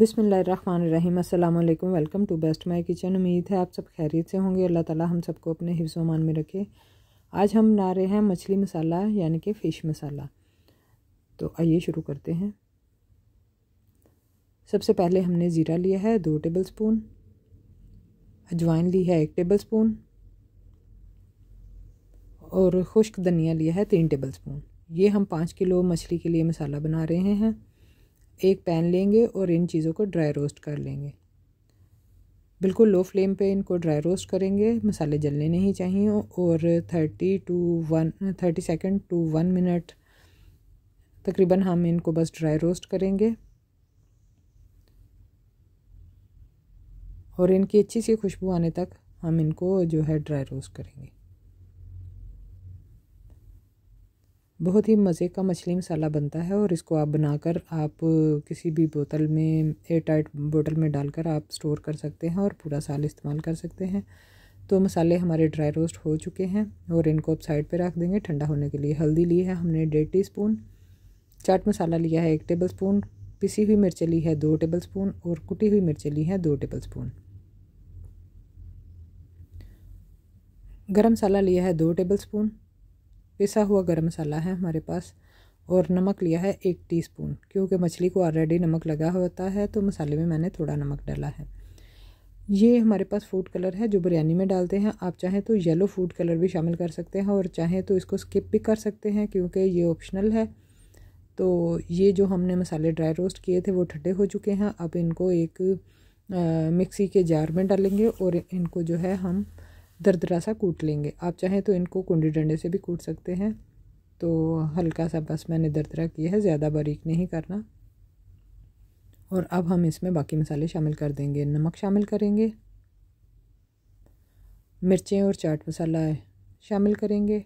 बिसमीम अल्लाम welcome to best my kitchen उम्मीद है आप सब खैरियत से होंगे अल्लाह ताला हम सबको अपने हिफ्स मान में रखे आज हम बना रहे हैं मछली मसाला यानी कि फ़िश मसाला तो आइए शुरू करते हैं सबसे पहले हमने ज़ीरा लिया है दो टेबल स्पून अजवाइन ली है एक टेबल स्पून और खुश्क धनिया लिया है तीन टेबल स्पून ये हम पाँच किलो मछली के लिए मसाला बना रहे हैं एक पैन लेंगे और इन चीज़ों को ड्राई रोस्ट कर लेंगे बिल्कुल लो फ्लेम पे इनको ड्राई रोस्ट करेंगे मसाले जलने नहीं चाहिए और thirty to one thirty second to one minute तकरीबन हम इनको बस ड्राई रोस्ट करेंगे और इनकी अच्छी सी खुशबू आने तक हम इनको जो है ड्राई रोस्ट करेंगे बहुत ही मज़े का मछली मसाला बनता है और इसको आप बनाकर आप किसी भी बोतल में एयर टाइट बोतल में डालकर आप स्टोर कर सकते हैं और पूरा साल इस्तेमाल कर सकते हैं तो मसाले हमारे ड्राई रोस्ट हो चुके हैं और इनको आप साइड पे रख देंगे ठंडा होने के लिए हल्दी ली है हमने डेढ़ टी स्पून चाट मसाला लिया है एक टेबल स्पून पिसी हुई मिर्च ली है दो टेबल स्पून और कुटी हुई मिर्च ली है दो टेबल स्पून गर्म मसाला लिया है दो टेबल स्पून पिसा हुआ गर्म मसाला है हमारे पास और नमक लिया है एक टीस्पून क्योंकि मछली को ऑलरेडी नमक लगा होता है तो मसाले में मैंने थोड़ा नमक डाला है ये हमारे पास फूड कलर है जो बिरयानी में डालते हैं आप चाहें तो येलो फूड कलर भी शामिल कर सकते हैं और चाहें तो इसको स्किप भी कर सकते हैं क्योंकि ये ऑप्शनल है तो ये जो हमने मसाले ड्राई रोस्ट किए थे वो ठंडे हो चुके हैं अब इनको एक आ, मिक्सी के जार में डालेंगे और इनको जो है हम दरदरा सा कूट लेंगे आप चाहें तो इनको कुंडी डंडे से भी कूट सकते हैं तो हल्का सा बस मैंने दरदरा किया है ज़्यादा बारीक नहीं करना और अब हम इसमें बाकी मसाले शामिल कर देंगे नमक शामिल करेंगे मिर्चें और चाट मसाला शामिल करेंगे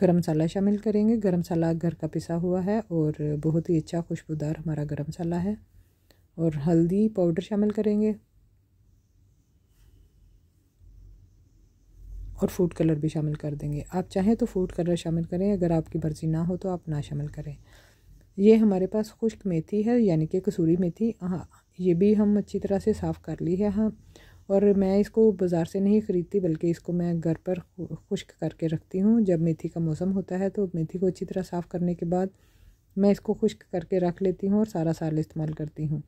गरम मसाला शामिल करेंगे गरम मसाला घर का पिसा हुआ है और बहुत ही अच्छा खुशबूदार हमारा गरम मसाला है और हल्दी पाउडर शामिल करेंगे और फूड कलर भी शामिल कर देंगे आप चाहें तो फूड कलर शामिल करें अगर आपकी मर्ज़ी ना हो तो आप ना शामिल करें ये हमारे पास खुश्क मेथी है यानी कि कसूरी मेथी हाँ ये भी हम अच्छी तरह से साफ़ कर ली है हाँ और मैं इसको बाज़ार से नहीं ख़रीदती बल्कि इसको मैं घर पर खुश्क करके रखती हूँ जब मेथी का मौसम होता है तो मेथी को अच्छी तरह साफ़ करने के बाद मैं इसको खुश्क करके रख लेती हूँ और सारा साल इस्तेमाल करती हूँ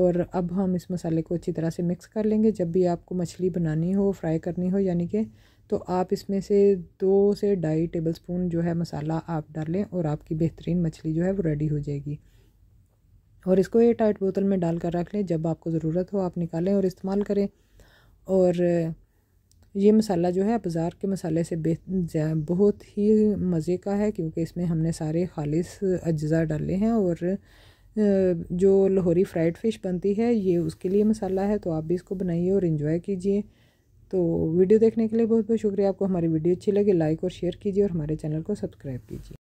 और अब हम इस मसाले को अच्छी तरह से मिक्स कर लेंगे जब भी आपको मछली बनानी हो फ्राई करनी हो यानी कि तो आप इसमें से दो से ढाई टेबल स्पून जो है मसाला आप डालें और आपकी बेहतरीन मछली जो है वो रेडी हो जाएगी और इसको एयर टाइट बोतल में डाल कर रख लें जब आपको ज़रूरत हो आप निकालें और इस्तेमाल करें और ये मसाला जो है बाज़ार के मसाले से बहुत ही मज़े का है क्योंकि इसमें हमने सारे खालिश अज्जा डाले हैं और जो लाहौरी फ्राइड फ़िश बनती है ये उसके लिए मसाला है तो आप भी इसको बनाइए और इन्जॉय कीजिए तो वीडियो देखने के लिए बहुत बहुत शुक्रिया आपको हमारी वीडियो अच्छी लगे लाइक और शेयर कीजिए और हमारे चैनल को सब्सक्राइब कीजिए